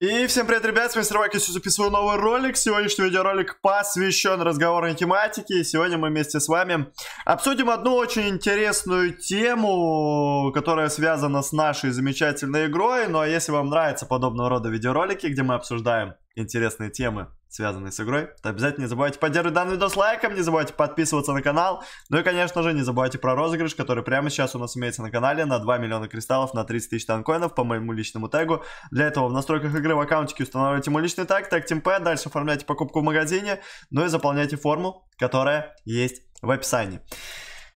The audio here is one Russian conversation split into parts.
И всем привет, ребят, с вами Сервак, я записываю новый ролик. Сегодняшний видеоролик посвящен разговорной тематике. сегодня мы вместе с вами обсудим одну очень интересную тему, которая связана с нашей замечательной игрой. Ну а если вам нравятся подобного рода видеоролики, где мы обсуждаем интересные темы связанные с игрой, то обязательно не забывайте поддерживать данный видос лайком, не забывайте подписываться на канал, ну и, конечно же, не забывайте про розыгрыш, который прямо сейчас у нас имеется на канале на 2 миллиона кристаллов на 30 тысяч танкоинов по моему личному тегу. Для этого в настройках игры в аккаунтике устанавливайте мой личный тег, тег TeamP, дальше оформляйте покупку в магазине, ну и заполняйте форму, которая есть в описании.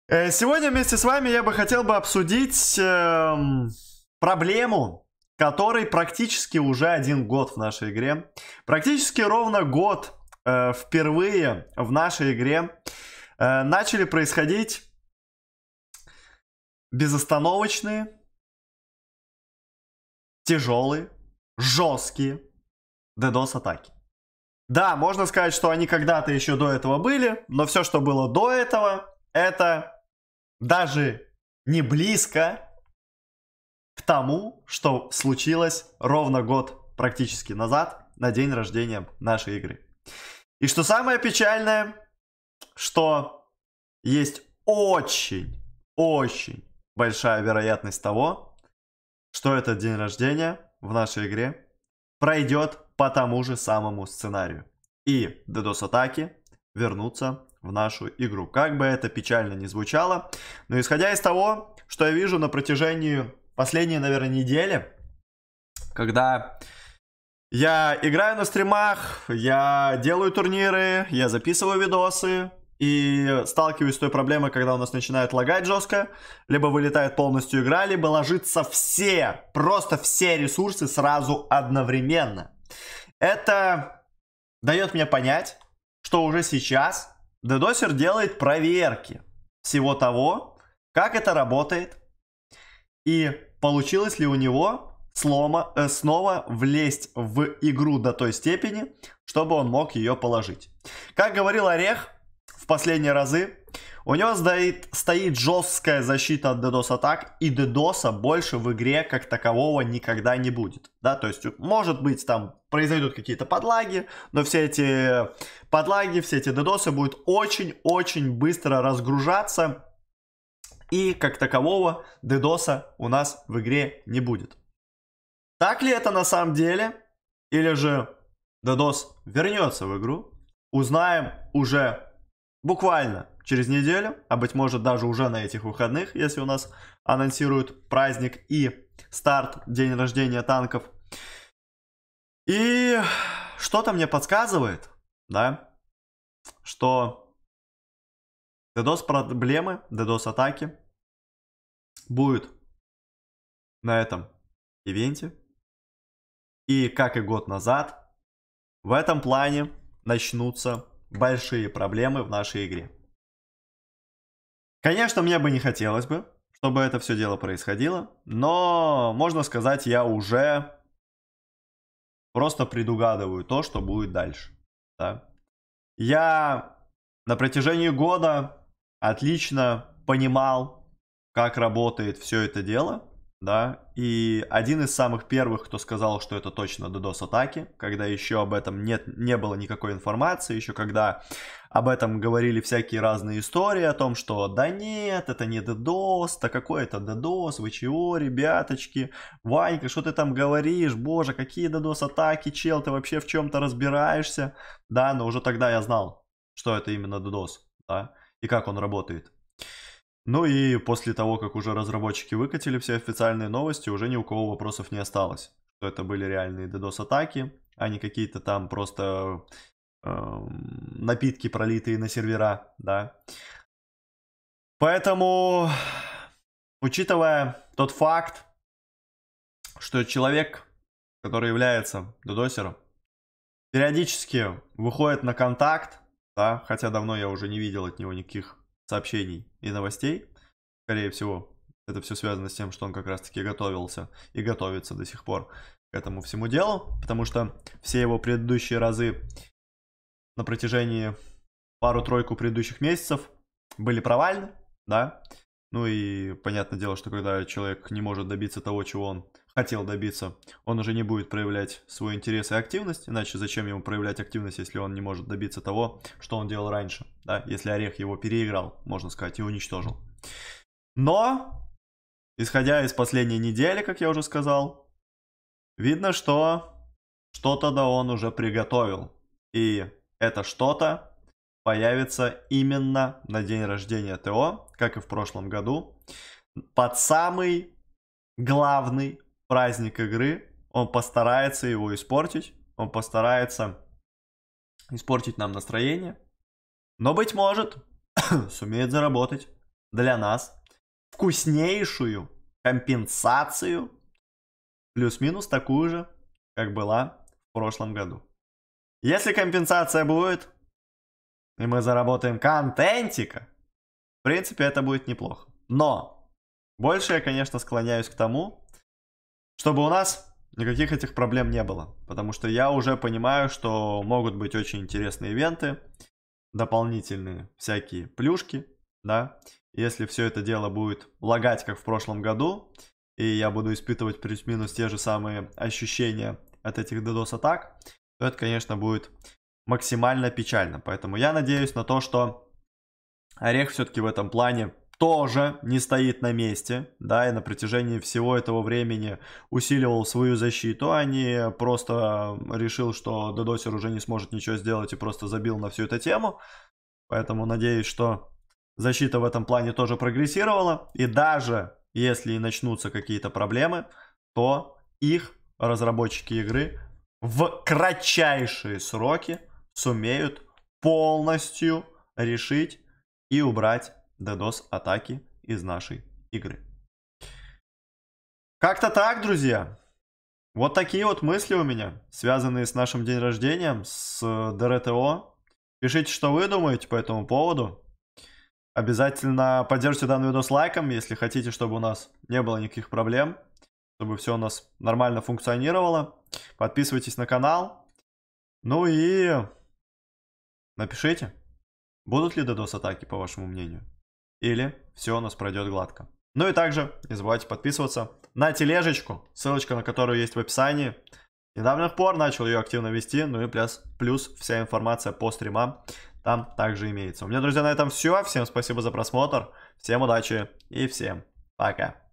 Э, сегодня вместе с вами я бы хотел бы обсудить э, проблему, который практически уже один год в нашей игре. Практически ровно год э, впервые в нашей игре э, начали происходить безостановочные, тяжелые, жесткие DDoS-атаки. Да, можно сказать, что они когда-то еще до этого были, но все, что было до этого, это даже не близко тому, что случилось ровно год практически назад, на день рождения нашей игры. И что самое печальное, что есть очень, очень большая вероятность того, что этот день рождения в нашей игре пройдет по тому же самому сценарию. И DDoS-атаки вернутся в нашу игру. Как бы это печально не звучало, но исходя из того, что я вижу на протяжении последние, наверное, недели, когда я играю на стримах, я делаю турниры, я записываю видосы, и сталкиваюсь с той проблемой, когда у нас начинает лагать жестко, либо вылетает полностью игра, либо ложится все, просто все ресурсы сразу одновременно. Это дает мне понять, что уже сейчас дедосер делает проверки всего того, как это работает, и получилось ли у него слома, э, снова влезть в игру до той степени, чтобы он мог ее положить. Как говорил Орех в последние разы, у него стоит, стоит жесткая защита от DDoS атак, и DDoS больше в игре как такового никогда не будет. Да, то есть, может быть, там произойдут какие-то подлаги, но все эти подлаги, все эти DDoS будут очень-очень быстро разгружаться, и как такового дедоса у нас в игре не будет. Так ли это на самом деле? Или же дедос вернется в игру? Узнаем уже буквально через неделю, а быть может даже уже на этих выходных, если у нас анонсируют праздник и старт, день рождения танков. И что-то мне подсказывает, да, что DDoS проблемы, DDoS атаки будет на этом ивенте. И как и год назад, в этом плане начнутся большие проблемы в нашей игре. Конечно, мне бы не хотелось бы, чтобы это все дело происходило, но можно сказать, я уже просто предугадываю то, что будет дальше. Да? Я на протяжении года отлично понимал, как работает все это дело, да, и один из самых первых, кто сказал, что это точно DDoS-атаки, когда еще об этом нет, не было никакой информации, еще когда об этом говорили всякие разные истории о том, что да нет, это не DDoS, да какой это DDoS, вы чего, ребяточки, Ванька, что ты там говоришь, боже, какие DDoS-атаки, чел, ты вообще в чем-то разбираешься, да, но уже тогда я знал, что это именно DDoS, да, и как он работает. Ну и после того, как уже разработчики выкатили все официальные новости, уже ни у кого вопросов не осталось. Что это были реальные DDoS-атаки, а не какие-то там просто э, напитки, пролитые на сервера, да. Поэтому, учитывая тот факт, что человек, который является додосером, периодически выходит на контакт да, хотя давно я уже не видел от него никаких сообщений и новостей. Скорее всего, это все связано с тем, что он как раз-таки готовился и готовится до сих пор к этому всему делу, потому что все его предыдущие разы на протяжении пару-тройку предыдущих месяцев были провальны, да. Ну и понятное дело, что когда человек не может добиться того, чего он хотел добиться, он уже не будет проявлять свой интерес и активность, иначе зачем ему проявлять активность, если он не может добиться того, что он делал раньше, да, если Орех его переиграл, можно сказать, и уничтожил. Но, исходя из последней недели, как я уже сказал, видно, что что-то да он уже приготовил, и это что-то появится именно на день рождения ТО, как и в прошлом году, под самый главный праздник игры, он постарается его испортить, он постарается испортить нам настроение, но, быть может, сумеет заработать для нас вкуснейшую компенсацию, плюс-минус такую же, как была в прошлом году. Если компенсация будет, и мы заработаем контентика, в принципе, это будет неплохо. Но больше я, конечно, склоняюсь к тому, чтобы у нас никаких этих проблем не было. Потому что я уже понимаю, что могут быть очень интересные ивенты, дополнительные всякие плюшки, да. Если все это дело будет лагать, как в прошлом году, и я буду испытывать плюс-минус те же самые ощущения от этих DDoS-атак, то это, конечно, будет максимально печально. Поэтому я надеюсь на то, что Орех все-таки в этом плане тоже не стоит на месте, да, и на протяжении всего этого времени усиливал свою защиту, а не просто решил, что додосер уже не сможет ничего сделать и просто забил на всю эту тему. Поэтому надеюсь, что защита в этом плане тоже прогрессировала. И даже если и начнутся какие-то проблемы, то их разработчики игры в кратчайшие сроки сумеют полностью решить и убрать DDoS-атаки из нашей игры. Как-то так, друзья. Вот такие вот мысли у меня, связанные с нашим день рождения, с ДРТО. Пишите, что вы думаете по этому поводу. Обязательно поддержите данный видос лайком, если хотите, чтобы у нас не было никаких проблем, чтобы все у нас нормально функционировало. Подписывайтесь на канал. Ну и напишите, будут ли DDoS-атаки, по вашему мнению или все у нас пройдет гладко. Ну и также не забывайте подписываться на тележечку, ссылочка на которую есть в описании. Недавних пор начал ее активно вести, ну и плюс, плюс вся информация по стримам там также имеется. У меня, друзья, на этом все. Всем спасибо за просмотр, всем удачи и всем пока.